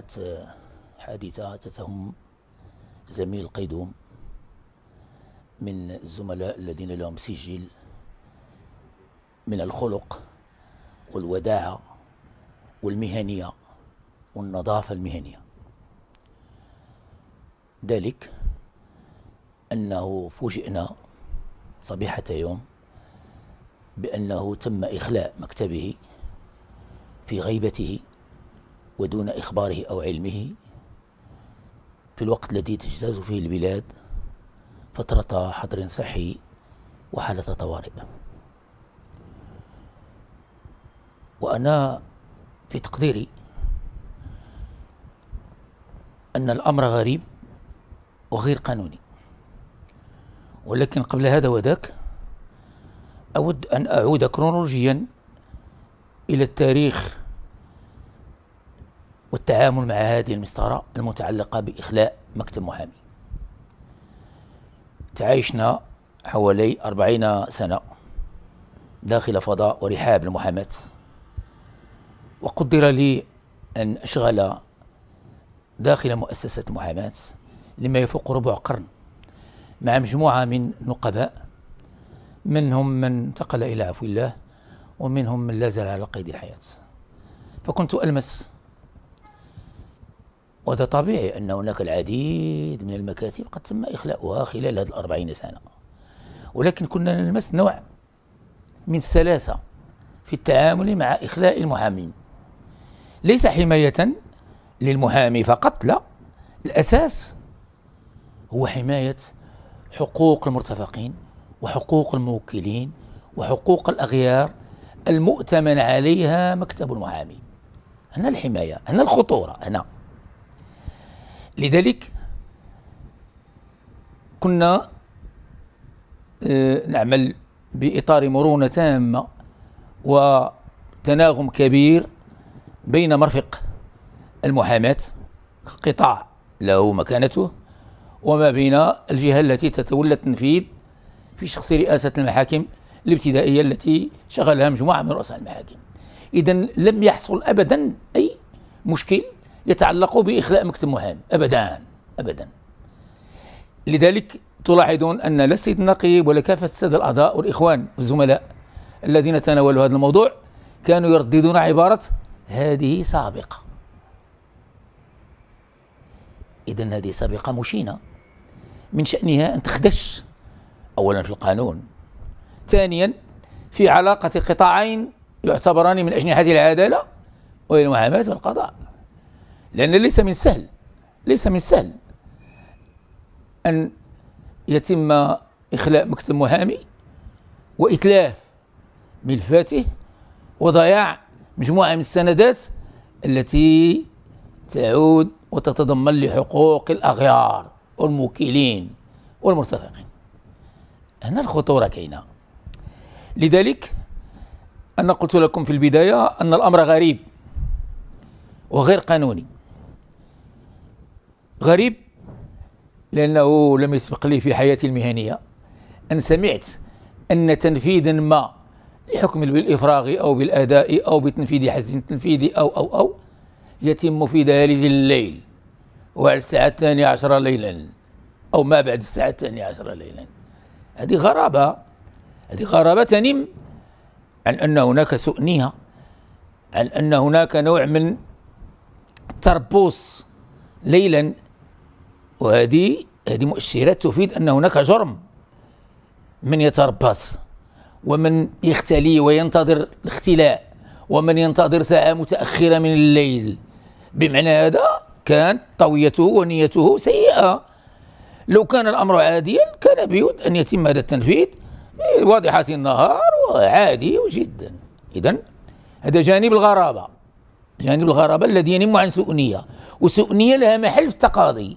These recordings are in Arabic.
وقعت حادثة تتهم زميل قيدوم من الزملاء الذين لهم سجل من الخلق والوداعة والمهنية والنظافة المهنية ذلك أنه فوجئنا صبيحة يوم بأنه تم إخلاء مكتبه في غيبته ودون إخباره أو علمه في الوقت الذي تجتاز فيه البلاد فترة حظر صحي وحالة طوارئ وأنا في تقديري أن الأمر غريب وغير قانوني ولكن قبل هذا وذاك أود أن أعود كرونولوجيا إلى التاريخ والتعامل مع هذه المسطرة المتعلقة بإخلاء مكتب محامي تعايشنا حوالي أربعين سنة داخل فضاء ورحاب المحاماة وقدر لي أن أشغل داخل مؤسسة المحاماة لما يفوق ربع قرن مع مجموعة من النقباء منهم من انتقل إلى عفو الله ومنهم من لا زال على قيد الحياة فكنت ألمس وهذا طبيعي أن هناك العديد من المكاتب قد تم إخلاؤها خلال هذه الأربعين سنة ولكن كنا نلمس نوع من السلاسة في التعامل مع إخلاء المحامين ليس حماية للمحامي فقط لا الأساس هو حماية حقوق المرتفقين وحقوق الموكلين وحقوق الأغيار المؤتمن عليها مكتب المحامي هنا الحماية هنا الخطورة هنا لذلك كنا آه، نعمل بإطار مرونة تامة وتناغم كبير بين مرفق المحاماة قطاع له مكانته وما بين الجهة التي تتولى التنفيذ في شخص رئاسة المحاكم الابتدائية التي شغلها مجموعة من رؤساء المحاكم إذا لم يحصل أبدا أي مشكل يتعلق بإخلاء مكتب مهام أبدا أبدا لذلك تلاحظون أن لا السيد النقيب ولا كافة السادة الأعضاء والإخوان والزملاء الذين تناولوا هذا الموضوع كانوا يرددون عبارة هذه سابقة إذا هذه سابقة مشينة من شأنها أن تخدش أولا في القانون ثانيا في علاقة قطاعين يعتبران من أجنحة العدالة والمحاماة والقضاء لأن ليس من سهل ليس من سهل أن يتم إخلاء مكتب محامي وإتلاف ملفاته وضياع مجموعة من السندات التي تعود وتتضمن لحقوق الأغيار والموكلين والمرتفقين هنا الخطورة كاينة لذلك أنا قلت لكم في البداية أن الأمر غريب وغير قانوني غريب لأنه لم يسبق لي في حياتي المهنية أن سمعت أن تنفيذا ما لحكم بالإفراغ أو بالأداء أو بتنفيذ حسن تنفيذي أو أو أو يتم في دهاليز الليل وعلى الساعة الثانية عشرة ليلا أو ما بعد الساعة الثانية عشرة ليلا هذه غرابة هذه غرابة تنم عن أن هناك سوء نية عن أن هناك نوع من تربوس ليلا وهذه هذه مؤشرات تفيد ان هناك جرم من يتربص ومن يختلي وينتظر الاختلاء ومن ينتظر ساعه متاخره من الليل بمعنى هذا كانت طويته ونيته سيئه لو كان الامر عاديا كان بيود ان يتم هذا التنفيذ بواضحه النهار وعادي جدا اذا هذا جانب الغرابه جانب الغرابه الذي ينم عن سؤنيه نيه نيه لها محل في التقاضي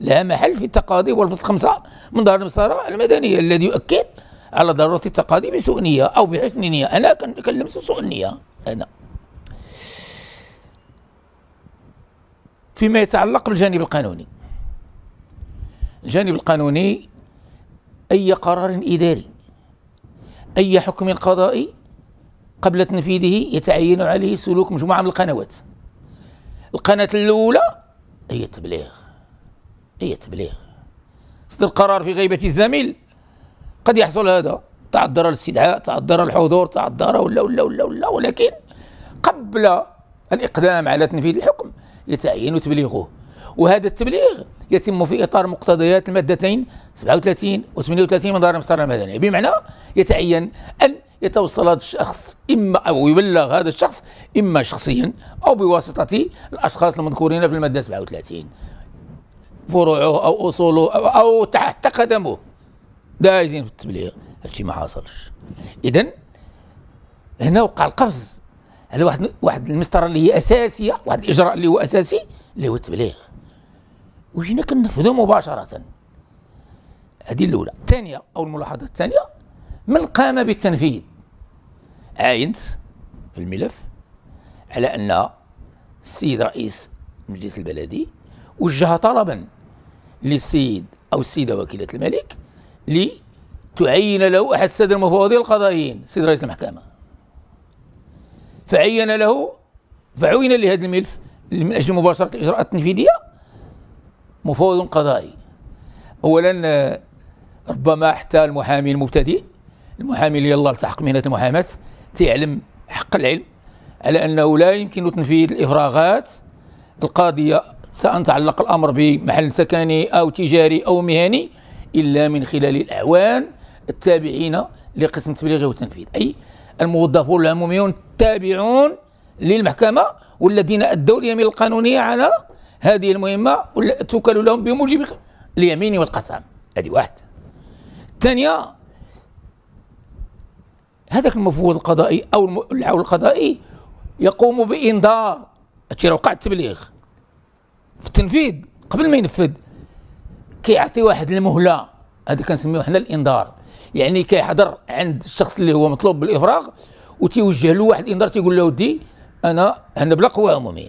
لا محل في التقاضي والفصل خمسة من دار المسارة المدنية الذي يؤكد على ضرورة التقاضي بسوء نية أو بحسن نية أنا كنتكلم سوء النية أنا فيما يتعلق بالجانب القانوني الجانب القانوني أي قرار إداري أي حكم قضائي قبل تنفيذه يتعين عليه سلوك مجموعة من القنوات القناة الأولى هي التبليغ هي إيه، تبليغ صدر قرار في غيبة الزميل قد يحصل هذا تعذر الاستدعاء تعذر الحضور تعذر ولا ولا ولا ولا ولكن قبل الإقدام على تنفيذ الحكم يتعين تبليغه وهذا التبليغ يتم في إطار مقتضيات المادتين 37 و 38 من دار المسار المدني بمعنى يتعين أن يتوصل هذا الشخص إما أو يبلغ هذا الشخص إما شخصيا أو بواسطة الأشخاص المذكورين في المادة 37 فروعه او اصوله او, أو تحت قدمه دايزين في التبليغ هادشي ما حصلش اذا هنا وقع القفز على واحد واحد المسطره اللي هي اساسيه واحد الاجراء اللي هو اساسي اللي هو التبليغ وجينا كننفذوه مباشره هذه الاولى الثانيه او الملاحظه الثانيه من قام بالتنفيذ عاينت في الملف على ان السيد رئيس المجلس البلدي وجه طلبا للسيد أو السيدة وكيلة الملك لتعين له أحد السادة المفوضين القضائيين سيد رئيس المحكمة فعين له فعين لهذا الملف من أجل مباشرة الإجراءات التنفيذية مفوض قضائي أولا ربما حتى المحامي المبتدئ المحامي اللي يلا التحق مهنة المحاماة تيعلم حق العلم على أنه لا يمكن تنفيذ الإفراغات القاضية تعلق الأمر بمحل سكني أو تجاري أو مهني إلا من خلال الأعوان التابعين لقسم التبليغ والتنفيذ أي الموظفون العموميون التابعون للمحكمة والذين أدوا اليمين القانونية على هذه المهمة توكلوا لهم بموجب اليمين والقسم هذه واحد الثانية هذاك المفوض القضائي أو العون القضائي يقوم بإنذار هادشي وقع التبليغ في التنفيذ قبل ما ينفذ كيعطي واحد المهله هذا كنسميوه حنا الانذار يعني كيحضر عند الشخص اللي هو مطلوب بالافراغ وتيوجه له واحد الانذار تيقول له ودي انا هنا بلا قوه عموميه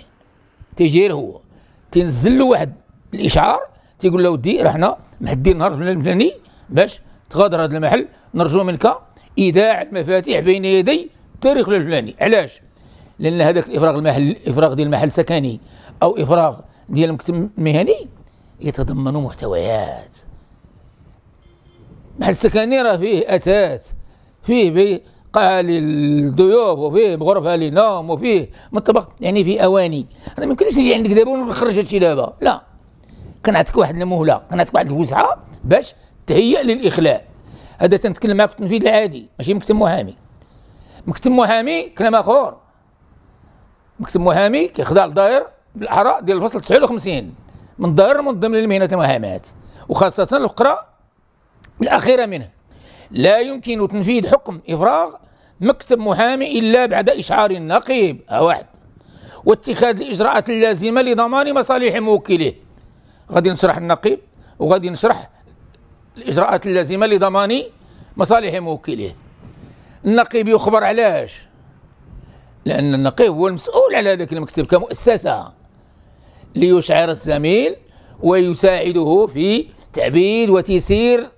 تيجي هو تنزل له واحد الاشعار تيقول له ودي راه حنا محدين نهار الفلاني باش تغادر هذا المحل نرجو منك ايداع المفاتيح بين يدي التاريخ الفلاني علاش لان هذاك الافراغ المحل الافراغ ديال المحل سكني او افراغ ديال المكتب المهني يتضمن محتويات بحال السكني راه فيه اتات فيه قاع للضيوف وفيه غرفه للنوم وفيه مطبخ يعني فيه اواني انا ما يمكنش نجي عندك دابا ونخرج هادشي دابا لا كنعطيك واحد المهله كنعطيك واحد الوسعه باش تهيئ للاخلاء هذا تنتكلم معاك في التنفيذ العادي ماشي مكتب محامي مكتب محامي كلام اخر مكتب محامي كيخضع لدائر الاراء ديال الفصل 59 من ضرر ضمن المهنه المهامات وخاصه الفقره الاخيره منه لا يمكن تنفيذ حكم افراغ مكتب محامي الا بعد اشعار ها واحد واتخاذ الاجراءات اللازمه لضمان مصالح موكله غادي نشرح النقيب وغادي نشرح الاجراءات اللازمه لضمان مصالح موكله النقيب يخبر علاش لان النقيب هو المسؤول على هذاك المكتب كمؤسسه ليشعر الزميل ويساعده في تعبيد وتيسير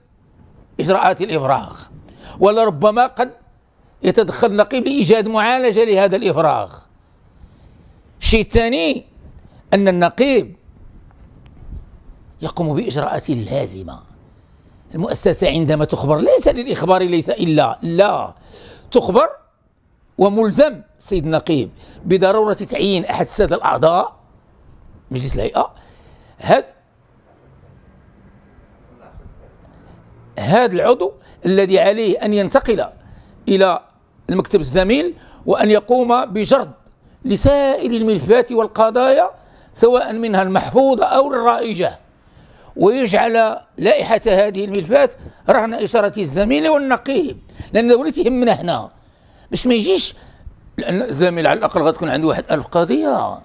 إجراءات الإفراغ ولربما قد يتدخل النقيب لإيجاد معالجة لهذا الإفراغ الشيء الثاني أن النقيب يقوم بإجراءات لازمة المؤسسة عندما تخبر ليس للإخبار ليس إلا لا تخبر وملزم سيد النقيب بضرورة تعيين أحد السادة الأعضاء مجلس الهيئه هاد هذا العضو الذي عليه ان ينتقل الى المكتب الزميل وان يقوم بجرد لسائر الملفات والقضايا سواء منها المحفوظه او الرائجه ويجعل لائحه هذه الملفات رهن اشاره الزميل والنقيب لان هو اللي هنا باش ما يجيش لان الزميل على الاقل غتكون عنده واحد ألف قضيه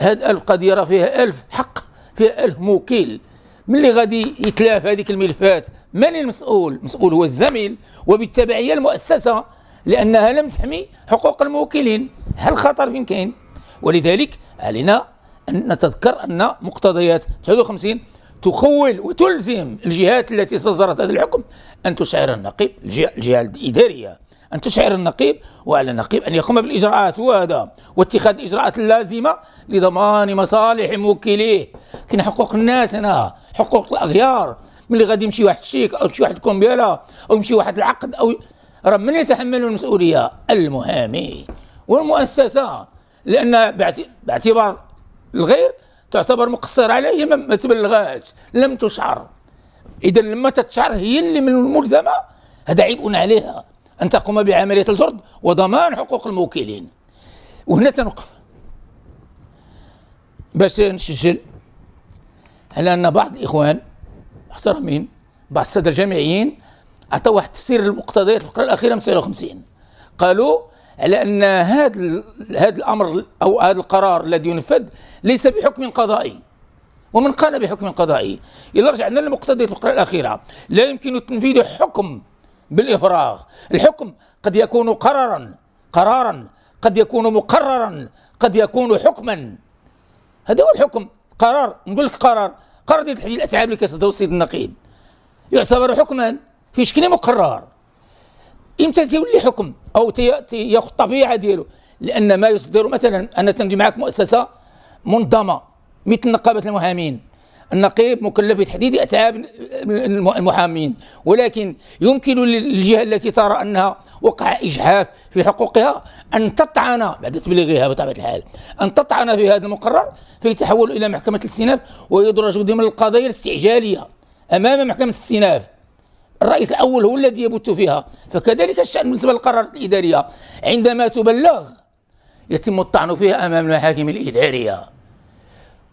هاد ألف قضية فيها ألف حق فيها ألف موكل من اللي غادي يتلاف هذيك الملفات من المسؤول المسؤول هو الزميل وبالتبعية المؤسسة لأنها لم تحمي حقوق الموكلين هل خطر فين كاين ولذلك علينا أن نتذكر أن مقتضيات 59 تخول وتلزم الجهات التي صدرت هذا الحكم أن تشعر النقيب الجهة الإدارية أن تشعر النقيب وعلى النقيب أن يقوم بالإجراءات وهذا واتخاذ الإجراءات اللازمة لضمان مصالح موكليه كاين حقوق الناس هنا حقوق الأغيار ملي غادي يمشي واحد الشيك أو يمشي واحد الكمبيولا أو يمشي واحد العقد أو راه من يتحمل المسؤولية المحامي والمؤسسة لأن باعتبار الغير تعتبر مقصر عليه ما تبلغاتش لم تشعر اذا لما تتشعر هي اللي من الملزمه هذا عبء عليها أن تقوم بعملية الجرد وضمان حقوق الموكلين وهنا تنوقف باش نسجل على أن بعض الإخوان محترمين بعض السادة الجامعيين عطاو واحد التفسير للمقتضيات القرى الأخيرة من 59 قالوا على أن هذا هذا الأمر أو هذا القرار الذي ينفذ ليس بحكم قضائي ومن قال بحكم قضائي إلا رجعنا لمقتضيات القرى الأخيرة لا يمكن تنفيذ حكم بالإفراغ الحكم قد يكون قرارا قرارا قد يكون مقررا قد يكون حكما هذا هو الحكم قرار نقول لك قرار قرار ديال تحديد الأتعاب كيصدر السيد النقيب يعتبر حكما في شكل مقرر امتى تيولي حكم او ياخذ الطبيعه ديالو لان ما يصدر مثلا انا تنجي معك مؤسسه منظمه مثل نقابه المهامين النقيب مكلف بتحديد أتعاب المحامين ولكن يمكن للجهة التي ترى أنها وقع إجحاف في حقوقها أن تطعن بعد تبليغها بطبيعة الحال أن تطعن في هذا المقرر فيتحول إلى محكمة الاستئناف ويدرج ضمن القضايا الاستعجالية أمام محكمة الاستئناف الرئيس الأول هو الذي يبت فيها فكذلك الشأن بالنسبة للقرارات الإدارية عندما تبلغ يتم الطعن فيها أمام المحاكم الإدارية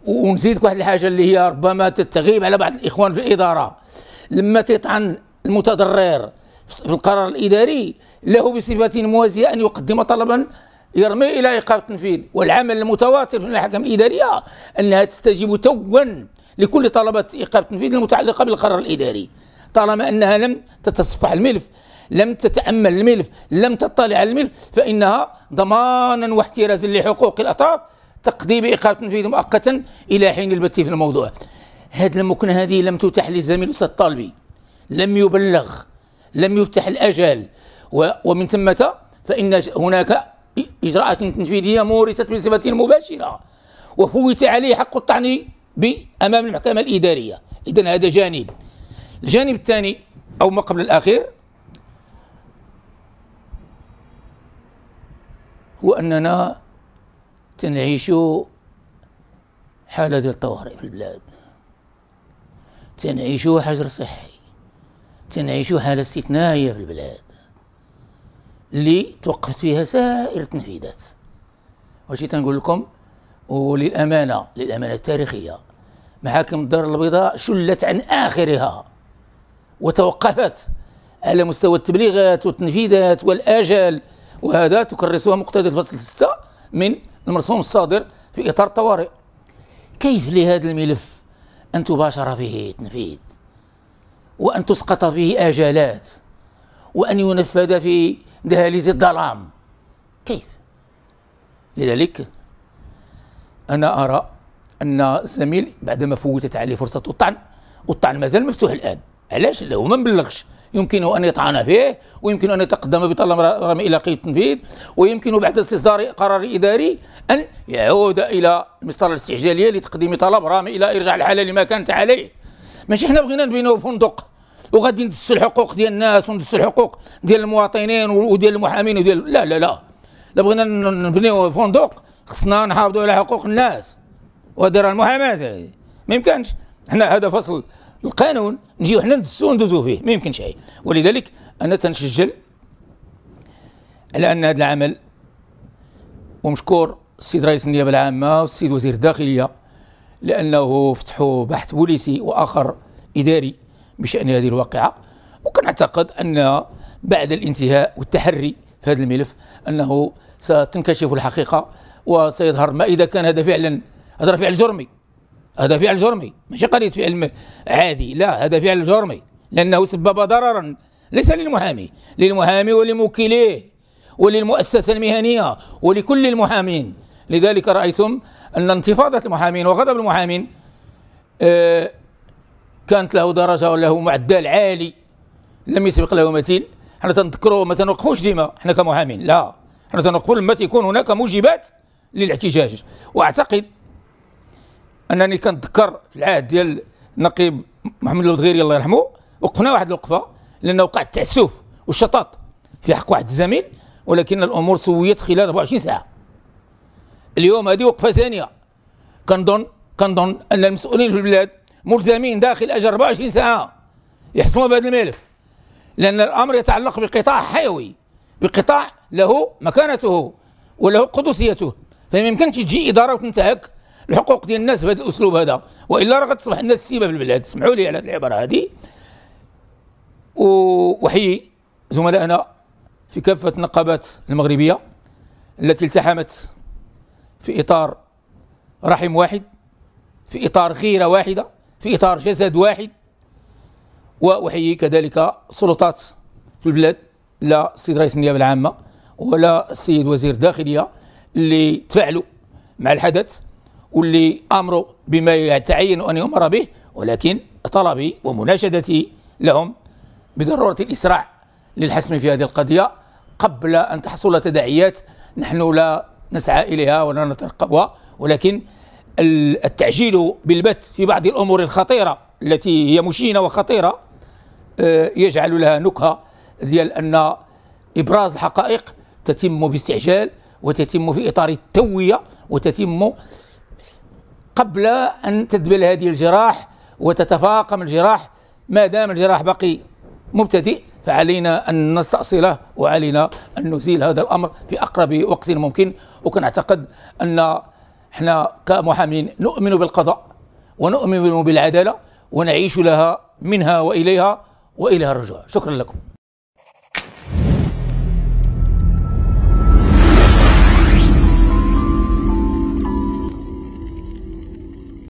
ونزيدك واحد الحاجه اللي هي ربما تتغيب على بعض الاخوان في الاداره لما تطعن المتضرر في القرار الاداري له بصفه موازيه ان يقدم طلبا يرمي الى ايقاف التنفيذ والعمل المتواتر في المحاكم الاداريه انها تستجيب توا لكل طلبات ايقاف التنفيذ المتعلقه بالقرار الاداري طالما انها لم تتصفح الملف لم تتامل الملف لم تطلع على الملف فانها ضمانا واحترازا لحقوق الاطراف تقديم إقالة تنفيذ مؤقتا إلى حين البت في الموضوع هذه المكنة هذه لم تتح للزميل الأستاذ الطالبي لم يبلغ لم يفتح الأجال ومن ثم فإن هناك إجراءات تنفيذية مورست بصفة مباشرة وفوت عليه حق الطعن أمام المحكمة الإدارية إذا هذا جانب الجانب الثاني أو ما قبل الأخير هو أننا تنعيشوا حالة ديال الطوارئ في البلاد تنعيشوا حجر صحي تنعيشوا حالة استثنائية في البلاد اللي توقفت فيها سائر التنفيذات وشي تنقول لكم وللأمانة للأمانة التاريخية محاكم الدار البيضاء شلت عن آخرها وتوقفت على مستوى التبليغات والتنفيذات والآجال وهذا تكرسها مقتضى الفصل 6 من المرسوم الصادر في إطار الطوارئ كيف لهذا الملف أن تباشر فيه تنفيذ وأن تسقط فيه آجالات وأن ينفذ في دهاليز الظلام كيف لذلك أنا أرى أن زميل بعدما فوتت عليه فرصة الطعن والطعن مازال مفتوح الآن علاش لو ما بلغش يمكنه أن يطعن فيه ويمكن أن يتقدم بطلب رمي إلى قيد التنفيذ ويمكن بعد استصدار قرار إداري أن يعود إلى المسطرة الاستعجالية لتقديم طلب رامي إلى إرجاع الحالة لما كانت عليه ماشي حنا بغينا نبينوا فندق وغادي ندسوا الحقوق ديال الناس وندسوا الحقوق ديال المواطنين وديال المحامين وديال لا لا لا لا بغينا نبنيو فندق خصنا نحافظوا على حقوق الناس وهذه راه المحاماه هذه ما يمكنش حنا هذا فصل القانون نجيو حنا ندسو وندوزو فيه ما يمكنش شيء ولذلك انا تنسجل على ان هذا العمل ومشكور السيد رئيس النيابه العامه والسيد وزير الداخليه لانه فتحوا بحث بوليسي واخر اداري بشان هذه الواقعه وكنعتقد ان بعد الانتهاء والتحري في هذا الملف انه ستنكشف الحقيقه وسيظهر ما اذا كان هذا فعلا هذا فعل جرمي هذا فعل جرمي ماشي قضيه فعل عادي لا هذا فعل جرمي لانه سبب ضررا ليس للمحامي للمحامي ولموكليه وللمؤسسه المهنيه ولكل المحامين لذلك رايتم ان انتفاضه المحامين وغضب المحامين آه، كانت له درجه وله معدل عالي لم يسبق له مثيل حنا تنذكروا ما تنوقفوش ديما حنا كمحامين لا حنا تنوقفوا لما تكون هناك موجبات للاحتجاج واعتقد انني كنتذكر في العهد ديال نقيب محمد الودغيري الله يرحمه وقفنا واحد الوقفه لانه وقع التعسف والشطط في حق واحد الزميل ولكن الامور سويت خلال 24 ساعه اليوم هذه وقفه ثانيه كنظن كنظن ان المسؤولين في البلاد ملزمين داخل اجل 24 ساعه يحسموا بهذا الملف لان الامر يتعلق بقطاع حيوي بقطاع له مكانته وله قدسيته فما يمكنش تجي اداره وتنتهك الحقوق ديال الناس بهذا الاسلوب هذا والا راه غتصبح الناس سيبه في البلاد اسمحوا لي على هذه العباره هذه وحيي زملائنا في كافه النقابات المغربيه التي التحمت في اطار رحم واحد في اطار غيره واحده في اطار جسد واحد واحيي كذلك السلطات في البلاد لا السيد رئيس النيابه العامه ولا السيد وزير الداخليه اللي تفاعلوا مع الحدث واللي أمره بما يتعين أن يؤمر به ولكن طلبي ومناشدتي لهم بضرورة الإسراع للحسم في هذه القضية قبل أن تحصل تداعيات نحن لا نسعى إليها ولا نترقبها ولكن التعجيل بالبت في بعض الأمور الخطيرة التي هي مشينة وخطيرة آه، يجعل لها نكهة ديال أن إبراز الحقائق تتم باستعجال وتتم في إطار التوية وتتم قبل أن تدبل هذه الجراح وتتفاقم الجراح ما دام الجراح بقي مبتدئ فعلينا أن نستأصله وعلينا أن نزيل هذا الأمر في أقرب وقت ممكن وكنعتقد أن احنا كمحامين نؤمن بالقضاء ونؤمن بالعدالة ونعيش لها منها وإليها وإليها الرجوع شكرا لكم